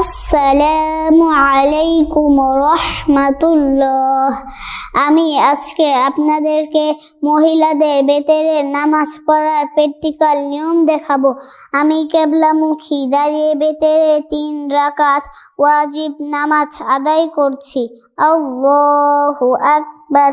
আসসালামু আলাইকুম রহমাতুল্লাহ আমি আজকে আপনাদেরকে মহিলাদের বেতেরে নামাজ পড়ার প্র্যাকটিক্যাল নিয়ম দেখাবো আমি কেবলামুখী দাঁড়িয়ে বেতেরে তিন রাকাত ওয়াজিব নামাজ আদায় করছি আল্লাহু আকবার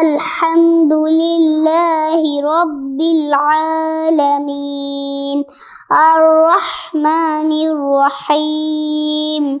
الحمد لله رب العالمين الرحمن الرحيم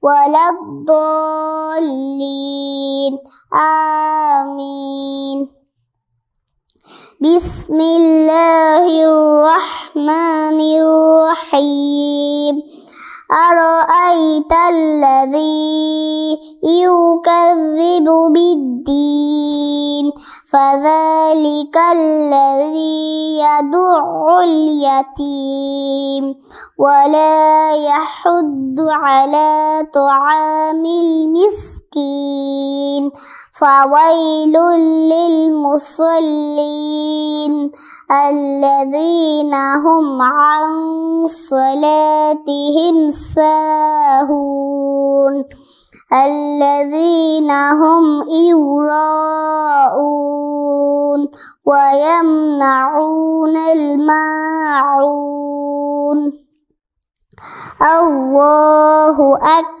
ولا الضالين آمين بسم الله الرحمن الرحيم أرأيت الذي يكذب بالدين فذلك الذي يدع اليتيم ولا يحد على طعام المسكين فويل للمصلين الذين هم عن صلاتهم ساهون الذين هم يراءون ويمنعون الماعون الله أكبر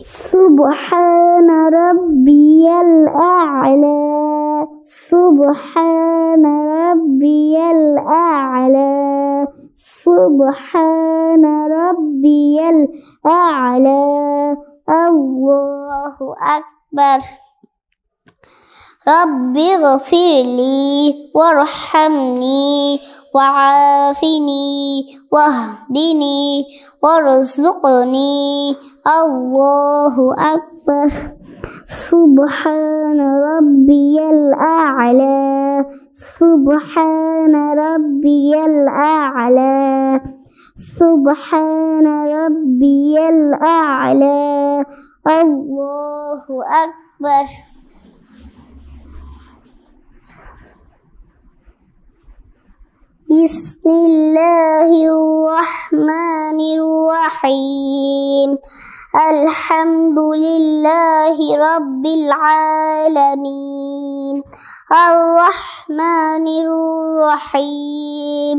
سبحان ربي الأعلى سبحان ربي الأعلى سبحان ربي الأعلى الله أكبر رب اغفر لي وارحمني وعافني واهدني وارزقني الله أكبر سبحان ربي الأعلى سبحان ربي الأعلى سبحان ربي الأعلى الله أكبر بسم الله الرحمن الرحيم الحمد لله رب العالمين الرحمن الرحيم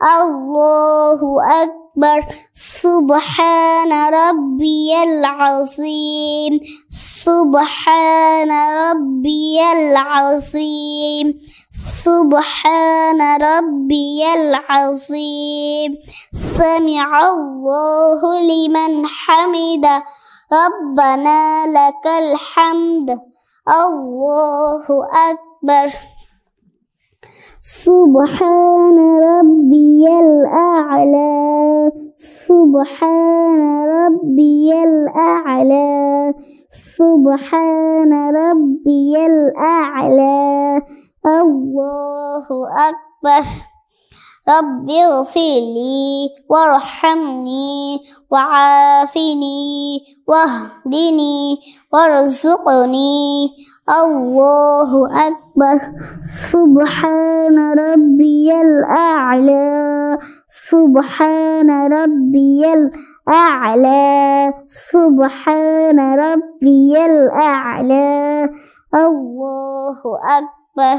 الله أكبر سبحان ربي العظيم سبحان ربي العظيم سبحان ربي العظيم سمع الله لمن حمد ربنا لك الحمد الله أكبر سبحان ربي الأعلى سبحان ربي الأعلى سبحان ربي الأعلى الله أكبر رب اغفر لي وارحمني وعافني واهدني وارزقني الله أكبر سبحان ربي الأعلى سبحان ربي الأعلى سبحان ربي الأعلى الله أكبر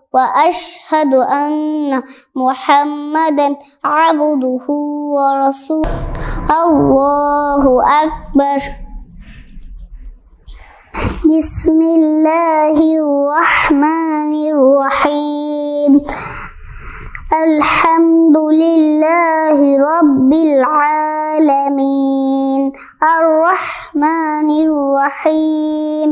وأشهد أن محمدا عبده ورسوله الله أكبر بسم الله الرحمن الرحيم الحمد لله رب العالمين الرحمن الرحيم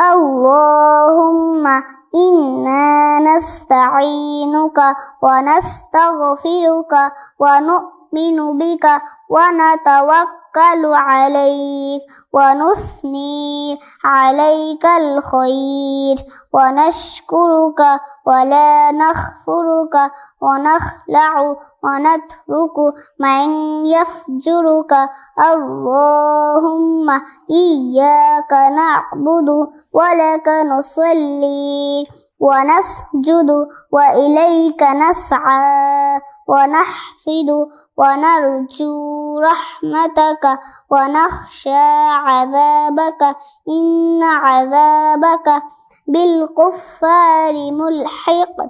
اللهم إنا نستعينك ونستغفرك ونؤمن بك ونتوكل نتوكل عليك ونثني عليك الخير ونشكرك ولا نخفرك ونخلع ونترك من يفجرك اللهم إياك نعبد ولك نصلي ونسجد وإليك نسعى ونحفد ونرجو رحمتك ونخشى عذابك إن عذابك بالكفار ملحق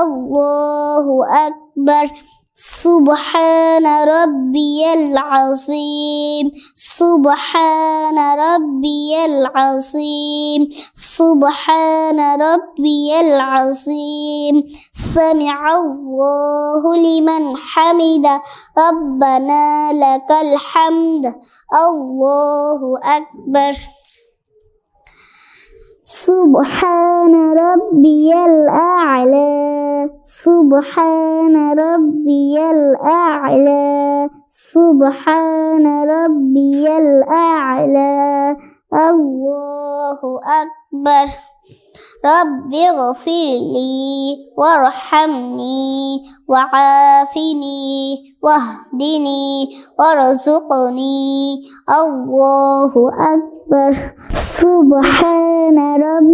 الله أكبر سبحان ربي العظيم سبحان ربي العظيم سبحان ربي العظيم سمع الله لمن حمد ربنا لك الحمد الله أكبر سبحان ربي الأعلى سبحان ربي الأعلى سبحان ربي الأعلى الله أكبر رب اغفر لي وارحمني وعافني واهدني وارزقني الله أكبر سبحان ربي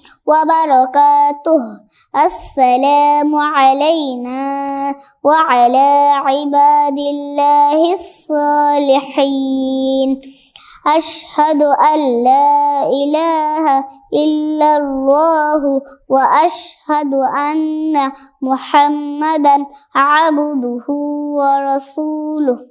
وبركاته السلام علينا وعلى عباد الله الصالحين أشهد أن لا إله إلا الله وأشهد أن محمدا عبده ورسوله